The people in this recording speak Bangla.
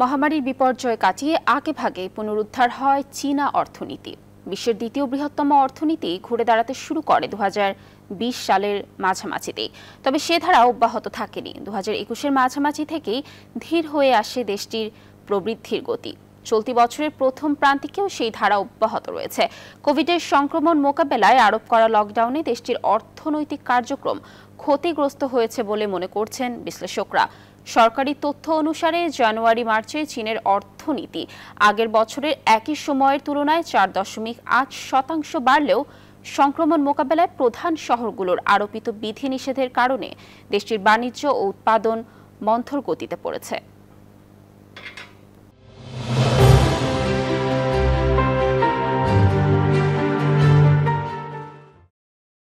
মহামারীর বিপর্যয় কাটিয়ে আগে ভাগে পুনরুদ্ধার হয় চীনা অর্থনীতি বিশ্বের দ্বিতীয় বৃহত্তম অর্থনীতি ঘুরে দাঁড়াতে শুরু করে দু সালের মাঝামাঝিতেই তবে সে ধারা অব্যাহত থাকেনি দু হাজার একুশের মাঝামাঝি থেকেই ধীর হয়ে আসে দেশটির প্রবৃদ্ধির গতি চলতি বছরের প্রথম প্রান্তিকেও সেই ধারা অব্যাহত রয়েছে কোভিডের সংক্রমণ মোকাবেলায় আরোপ করা লকডাউনে দেশটির অর্থনৈতিক কার্যক্রম ক্ষতিগ্রস্ত হয়েছে বলে মনে করছেন বিশ্লেষকরা সরকারি তথ্য অনুসারে জানুয়ারি মার্চে চীনের অর্থনীতি আগের বছরের একই সময়ের তুলনায় চার দশমিক আট শতাংশ বাড়লেও সংক্রমণ মোকাবেলায় প্রধান শহরগুলোর আরোপিত বিধিনিষেধের কারণে দেশটির বাণিজ্য ও উৎপাদন মন্থর গতিতে পড়েছে